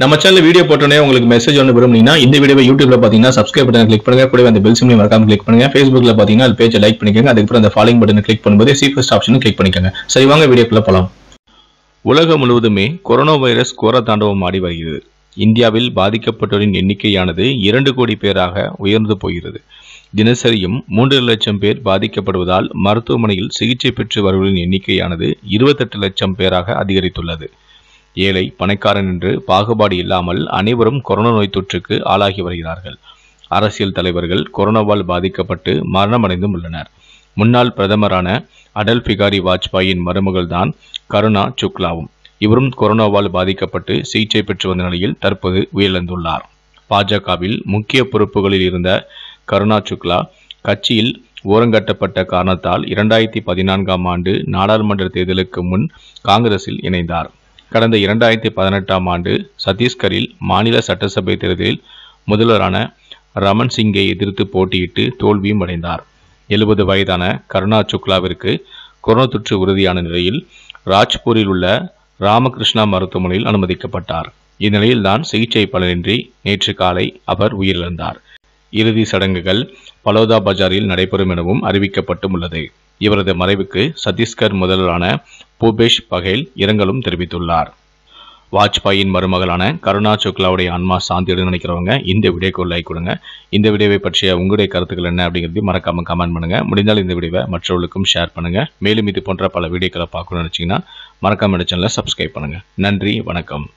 நம்ம channel video போட்டோன்னே உங்களுக்கு மெசேஜ் ஒன்று விரும்புனீங்கன்னா இந்த வீடியோ யூடியூப்ல பார்த்தீங்கன்னா சப்ஸ்கிரைப் பட்டன் கிளிக் பண்ணுங்க கூட அந்த பெல் சிம்லையும் மறக்காம கிளிக் பண்ணுங்க ஃபேஸ்புக்ல பார்த்தீங்கன்னா அது பேஜை லைக் பண்ணிக்கோங்க அதுக்கப்புறம் அந்த ஃபாலோயிங் பட்டன் கிளிக் பண்ணும்போது சி ஃபர்ஸ்ட் ஆப்ஷனும் கிளிக் பண்ணிக்கோங்க சரி வாங்க வீடியோக்குள்ள போகலாம் உலகம் முழுவதுமே கொரோனா வைரஸ் கோர தாண்டவம் ஆடி வருகிறது இந்தியாவில் பாதிக்கப்பட்டோரின் எண்ணிக்கையானது இரண்டு கோடி பேராக உயர்ந்து போகிறது தினசரியும் மூன்று லட்சம் பேர் பாதிக்கப்படுவதால் மருத்துவமனையில் சிகிச்சை பெற்று வருவதின் எண்ணிக்கையானது இருபத்தெட்டு லட்சம் பேராக அதிகரித்துள்ளது ஏழை பணக்காரன் என்று பாகுபாடு இல்லாமல் அனைவரும் கொரோனா நோய் தொற்றுக்கு ஆளாகி வருகிறார்கள் அரசியல் தலைவர்கள் கொரோனாவால் பாதிக்கப்பட்டு மரணமடைந்தும் உள்ளனர் முன்னாள் பிரதமரான அடல் பிகாரி வாஜ்பாயின் மருமகள்தான் கருணா சுக்லாவும் இவரும் கொரோனாவால் பாதிக்கப்பட்டு சிகிச்சை பெற்று வந்த நிலையில் தற்போது உயிரிழந்துள்ளார் பாஜகவில் முக்கிய பொறுப்புகளில் இருந்த கருணா சுக்லா கட்சியில் ஓரங்கட்டப்பட்ட காரணத்தால் இரண்டாயிரத்தி பதினான்காம் ஆண்டு நாடாளுமன்ற தேர்தலுக்கு முன் காங்கிரஸில் இணைந்தார் கடந்த இரண்டாயிரத்தி பதினெட்டாம் ஆண்டு சத்தீஸ்கரில் மாநில சட்டசபை தேர்தலில் முதல்வரான ரமன் சிங்கை எதிர்த்து போட்டியிட்டு தோல்வியும் அடைந்தார் எழுபது வயதான கருணா சுக்லாவிற்கு கொரோனா தொற்று உறுதியான நிலையில் ராஜ்பூரில் உள்ள ராமகிருஷ்ணா மருத்துவமனையில் அனுமதிக்கப்பட்டார் இந்நிலையில் தான் சிகிச்சை பலனின்றி நேற்று காலை அவர் உயிரிழந்தார் இறுதி சடங்குகள் பலோதா பஜாரில் நடைபெறும் எனவும் அறிவிக்கப்பட்டும் உள்ளது இவரது மறைவுக்கு சத்தீஸ்கர் முதல்வரான பூபேஷ் பகேல் இரங்கலும் தெரிவித்துள்ளார் வாஜ்பாயின் மருமகளான கருணா சுக்லாவுடைய அன்மா சாந்தியுடன் நினைக்கிறவங்க இந்த வீடியோக்கு லைக் கொடுங்க இந்த வீடியோவை பற்றிய உங்களுடைய கருத்துக்கள் என்ன அப்படிங்கிறது மறக்காம கமெண்ட் பண்ணுங்க முடிந்தால் இந்த வீடியோவை மற்றவர்களுக்கும் ஷேர் பண்ணுங்க மேலும் இது போன்ற பல வீடியோக்களை பார்க்கணும்னு நினச்சிங்கன்னா மறக்காம சேனலை சப்ஸ்கிரைப் பண்ணுங்க நன்றி வணக்கம்